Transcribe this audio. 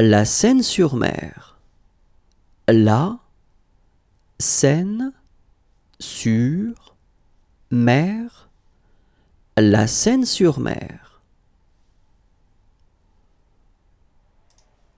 La Seine-sur-Mer. La Seine sur mer. La Seine-sur-Mer.